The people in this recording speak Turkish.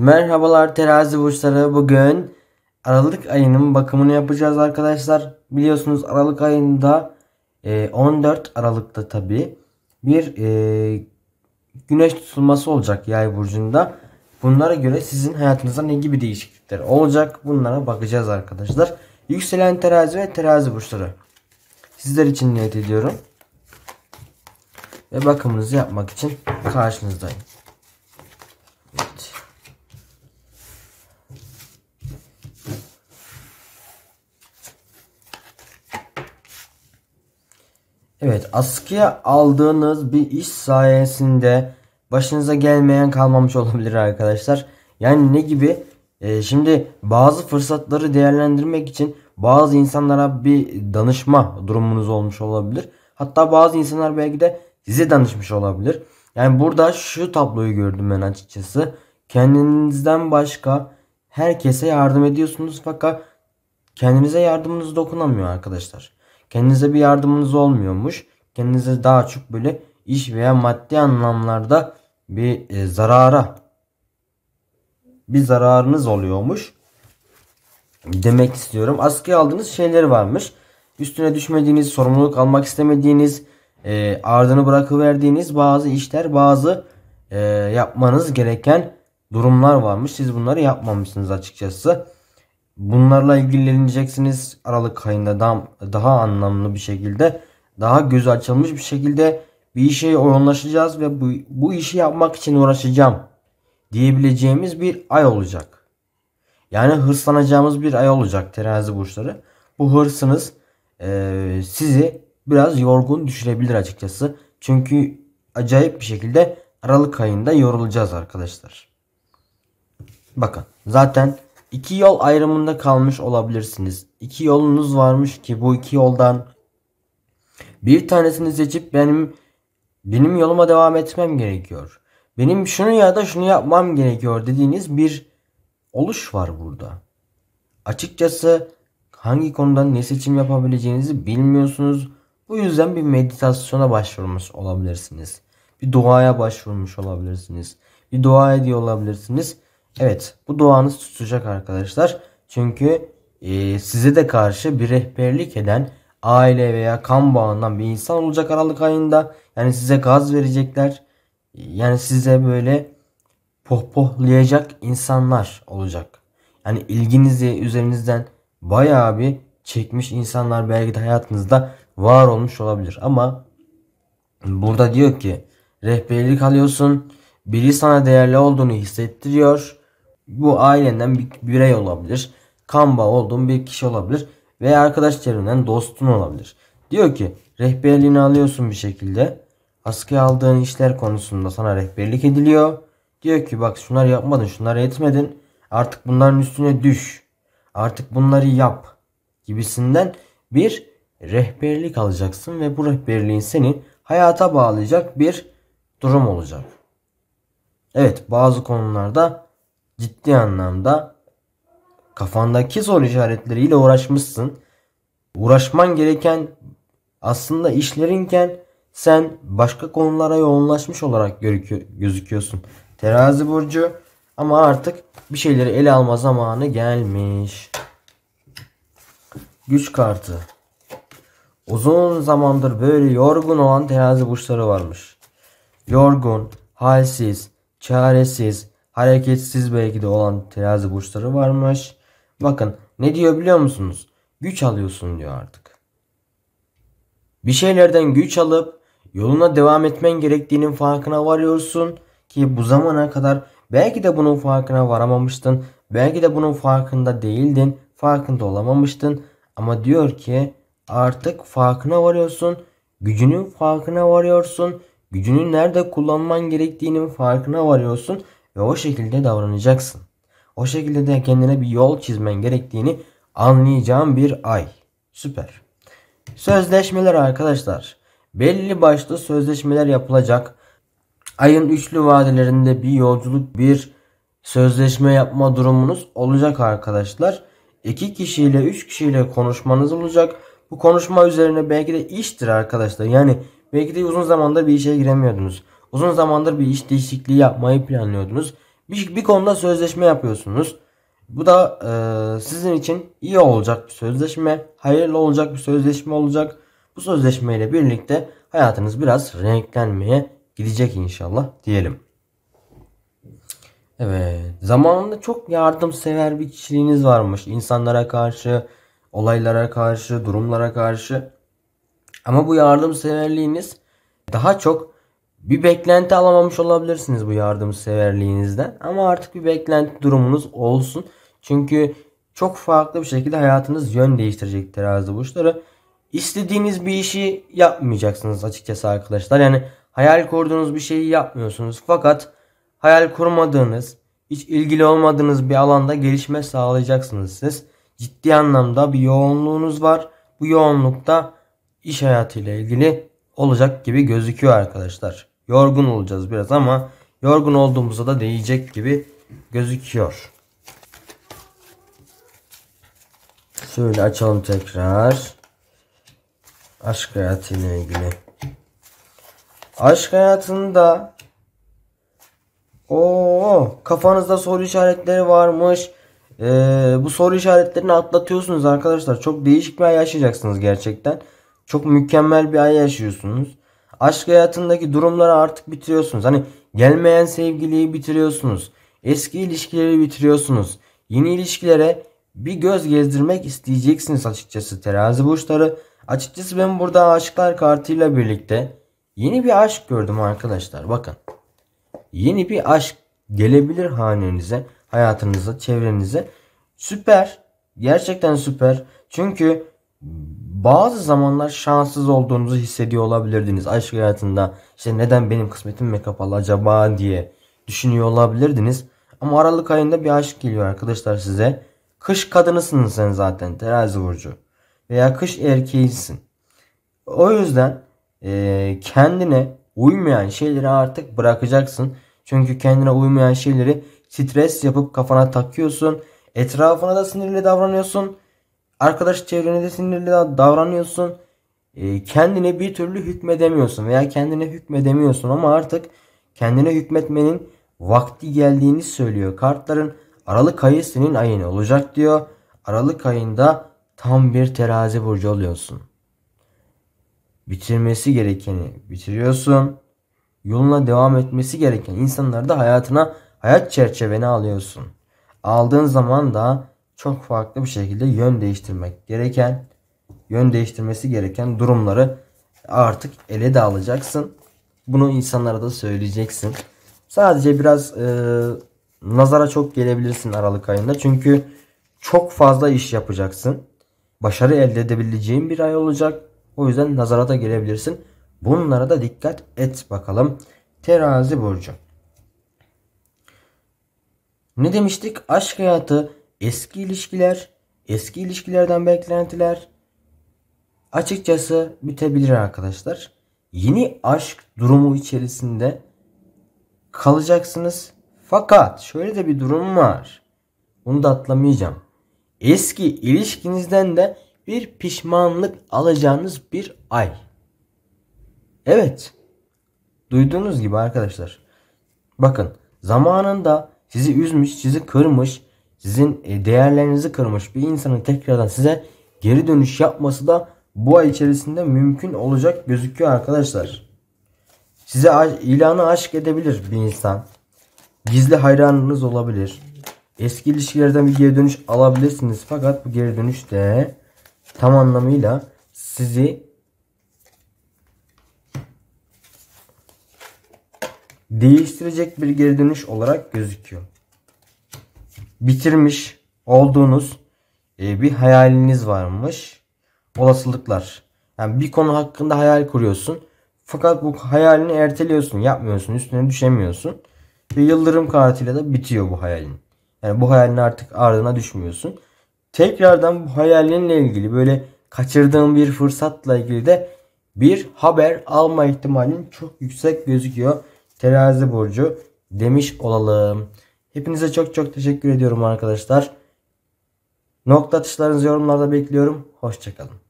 Merhabalar terazi burçları bugün Aralık ayının bakımını yapacağız arkadaşlar. Biliyorsunuz Aralık ayında 14 e, Aralık'ta tabi bir e, güneş tutulması olacak yay burcunda. Bunlara göre sizin hayatınızda ne gibi değişiklikler olacak bunlara bakacağız arkadaşlar. Yükselen terazi ve terazi burçları sizler için niyet ediyorum. Ve bakımınızı yapmak için karşınızdayım. Evet, askıya aldığınız bir iş sayesinde başınıza gelmeyen kalmamış olabilir arkadaşlar. Yani ne gibi? Ee, şimdi bazı fırsatları değerlendirmek için bazı insanlara bir danışma durumunuz olmuş olabilir. Hatta bazı insanlar belki de size danışmış olabilir. Yani burada şu tabloyu gördüm ben açıkçası. Kendinizden başka herkese yardım ediyorsunuz fakat kendinize yardımınız dokunamıyor arkadaşlar. Kendinize bir yardımınız olmuyormuş. Kendinize daha çok böyle iş veya maddi anlamlarda bir e, zarara bir zararınız oluyormuş. Demek istiyorum. Askıya aldığınız şeyleri varmış. Üstüne düşmediğiniz, sorumluluk almak istemediğiniz, e, ardını bırakıverdiğiniz bazı işler, bazı e, yapmanız gereken durumlar varmış. Siz bunları yapmamışsınız açıkçası. Bunlarla ilgileneceksiniz. Aralık ayında daha, daha anlamlı bir şekilde, daha göz açılmış bir şekilde bir işe yoğunlaşacağız ve bu, bu işi yapmak için uğraşacağım diyebileceğimiz bir ay olacak. Yani hırslanacağımız bir ay olacak terazi burçları. Bu hırsınız e, sizi biraz yorgun düşürebilir açıkçası. Çünkü acayip bir şekilde Aralık ayında yorulacağız arkadaşlar. Bakın zaten İki yol ayrımında kalmış olabilirsiniz. İki yolunuz varmış ki bu iki yoldan bir tanesini seçip benim benim yoluma devam etmem gerekiyor. Benim şunu ya da şunu yapmam gerekiyor dediğiniz bir oluş var burada. Açıkçası hangi konudan ne seçim yapabileceğinizi bilmiyorsunuz. Bu yüzden bir meditasyona başvurmuş olabilirsiniz. Bir duaya başvurmuş olabilirsiniz. Bir dua ediyor olabilirsiniz Evet bu duanız tutacak arkadaşlar. Çünkü e, size de karşı bir rehberlik eden aile veya kan bağından bir insan olacak Aralık ayında. Yani size gaz verecekler. E, yani size böyle pohpohlayacak insanlar olacak. Yani ilginizi üzerinizden bayağı bir çekmiş insanlar belki de hayatınızda var olmuş olabilir. Ama burada diyor ki rehberlik alıyorsun. Biri sana değerli olduğunu hissettiriyor bu ailenden bir birey olabilir. kamba olduğun bir kişi olabilir. Veya arkadaş çevrenden dostun olabilir. Diyor ki rehberliğini alıyorsun bir şekilde. Askıya aldığın işler konusunda sana rehberlik ediliyor. Diyor ki bak şunları yapmadın şunları etmedin. Artık bunların üstüne düş. Artık bunları yap gibisinden bir rehberlik alacaksın ve bu rehberliğin seni hayata bağlayacak bir durum olacak. Evet bazı konularda ciddi anlamda kafandaki soru işaretleriyle uğraşmışsın. Uğraşman gereken aslında işlerinken sen başka konulara yoğunlaşmış olarak gözüküyorsun. Terazi burcu ama artık bir şeyleri ele alma zamanı gelmiş. Güç kartı. Uzun zamandır böyle yorgun olan terazi burçları varmış. Yorgun, halsiz, çaresiz, hareketsiz belki de olan terazi burçları varmış. Bakın ne diyor biliyor musunuz? Güç alıyorsun diyor artık. Bir şeylerden güç alıp yoluna devam etmen gerektiğinin farkına varıyorsun ki bu zamana kadar belki de bunun farkına varamamıştın. Belki de bunun farkında değildin. Farkında olamamıştın. Ama diyor ki artık farkına varıyorsun. Gücünün farkına varıyorsun. Gücünü nerede kullanman gerektiğinin farkına varıyorsun ve o şekilde davranacaksın. O şekilde de kendine bir yol çizmen gerektiğini anlayacağın bir ay. Süper. Sözleşmeler arkadaşlar. Belli başlı sözleşmeler yapılacak. Ayın üçlü vadelerinde bir yolculuk, bir sözleşme yapma durumunuz olacak arkadaşlar. İki kişiyle, üç kişiyle konuşmanız olacak. Bu konuşma üzerine belki de iştir arkadaşlar. Yani belki de uzun zamanda bir işe giremiyordunuz. Uzun zamandır bir iş değişikliği yapmayı planlıyordunuz. Bir, bir konuda sözleşme yapıyorsunuz. Bu da e, sizin için iyi olacak bir sözleşme, hayırlı olacak bir sözleşme olacak. Bu sözleşmeyle birlikte hayatınız biraz renklenmeye gidecek inşallah diyelim. Evet, zamanında çok yardımsever bir kişiliğiniz varmış insanlara karşı, olaylara karşı, durumlara karşı. Ama bu yardımseverliğiniz daha çok bir beklenti alamamış olabilirsiniz bu yardımseverliğinizden ama artık bir beklenti durumunuz olsun. Çünkü çok farklı bir şekilde hayatınız yön değiştirecek terazi burçları. İstediğiniz bir işi yapmayacaksınız açıkçası arkadaşlar. Yani hayal kurduğunuz bir şeyi yapmıyorsunuz. Fakat hayal kurmadığınız, hiç ilgili olmadığınız bir alanda gelişme sağlayacaksınız siz. Ciddi anlamda bir yoğunluğunuz var. Bu yoğunlukta iş hayatıyla ilgili olacak gibi gözüküyor arkadaşlar. Yorgun olacağız biraz ama yorgun olduğumuzda da değecek gibi gözüküyor. Şöyle açalım tekrar. Aşk hayatıyla ilgili. Aşk hayatında o kafanızda soru işaretleri varmış. Ee, bu soru işaretlerini atlatıyorsunuz arkadaşlar. Çok değişik bir ay yaşayacaksınız gerçekten. Çok mükemmel bir ay yaşıyorsunuz. Aşk hayatındaki durumları artık bitiriyorsunuz. Hani gelmeyen sevgiliyi bitiriyorsunuz. Eski ilişkileri bitiriyorsunuz. Yeni ilişkilere bir göz gezdirmek isteyeceksiniz açıkçası terazi burçları. Açıkçası ben burada aşklar kartıyla birlikte yeni bir aşk gördüm arkadaşlar. Bakın yeni bir aşk gelebilir hanenize, hayatınıza, çevrenize. Süper. Gerçekten süper. Çünkü bazı zamanlar şanssız olduğunuzu hissediyor olabilirdiniz. Aşk hayatında işte neden benim kısmetime kapalı acaba diye düşünüyor olabilirdiniz. Ama Aralık ayında bir aşk geliyor arkadaşlar size. Kış kadınısınız sen zaten terazi burcu. Veya kış erkeğisin. O yüzden e, kendine uymayan şeyleri artık bırakacaksın. Çünkü kendine uymayan şeyleri stres yapıp kafana takıyorsun. Etrafına da sinirli davranıyorsun Arkadaş çevrene de sinirli davranıyorsun. Ee, kendine bir türlü hükmedemiyorsun veya kendine hükmedemiyorsun ama artık kendine hükmetmenin vakti geldiğini söylüyor. Kartların Aralık ayı senin ayın olacak diyor. Aralık ayında tam bir terazi burcu oluyorsun. Bitirmesi gerekeni bitiriyorsun. Yoluna devam etmesi gereken insanları da hayatına hayat çerçeveni alıyorsun. Aldığın zaman da çok farklı bir şekilde yön değiştirmek gereken, yön değiştirmesi gereken durumları artık ele de alacaksın. Bunu insanlara da söyleyeceksin. Sadece biraz e, nazara çok gelebilirsin Aralık ayında. Çünkü çok fazla iş yapacaksın. Başarı elde edebileceğin bir ay olacak. O yüzden nazara da gelebilirsin. Bunlara da dikkat et bakalım. Terazi burcu. Ne demiştik? Aşk hayatı eski ilişkiler, eski ilişkilerden beklentiler açıkçası bitebilir arkadaşlar. Yeni aşk durumu içerisinde kalacaksınız. Fakat şöyle de bir durum var. Bunu da atlamayacağım. Eski ilişkinizden de bir pişmanlık alacağınız bir ay. Evet. Duyduğunuz gibi arkadaşlar. Bakın zamanında sizi üzmüş, sizi kırmış, sizin e, değerlerinizi kırmış bir insanın tekrardan size geri dönüş yapması da bu ay içerisinde mümkün olacak gözüküyor arkadaşlar. Size ilanı aşk edebilir bir insan. Gizli hayranınız olabilir. Eski ilişkilerden bir geri dönüş alabilirsiniz. Fakat bu geri dönüş de tam anlamıyla sizi değiştirecek bir geri dönüş olarak gözüküyor bitirmiş olduğunuz e, bir hayaliniz varmış. Olasılıklar. Yani bir konu hakkında hayal kuruyorsun. Fakat bu hayalini erteliyorsun. Yapmıyorsun. Üstüne düşemiyorsun. Ve yıldırım kartıyla da bitiyor bu hayalin. Yani bu hayalin artık ardına düşmüyorsun. Tekrardan bu hayalinle ilgili böyle kaçırdığın bir fırsatla ilgili de bir haber alma ihtimalin çok yüksek gözüküyor. Terazi burcu demiş olalım. Hepinize çok çok teşekkür ediyorum arkadaşlar. Nokta atışlarınızı yorumlarda bekliyorum. Hoşçakalın.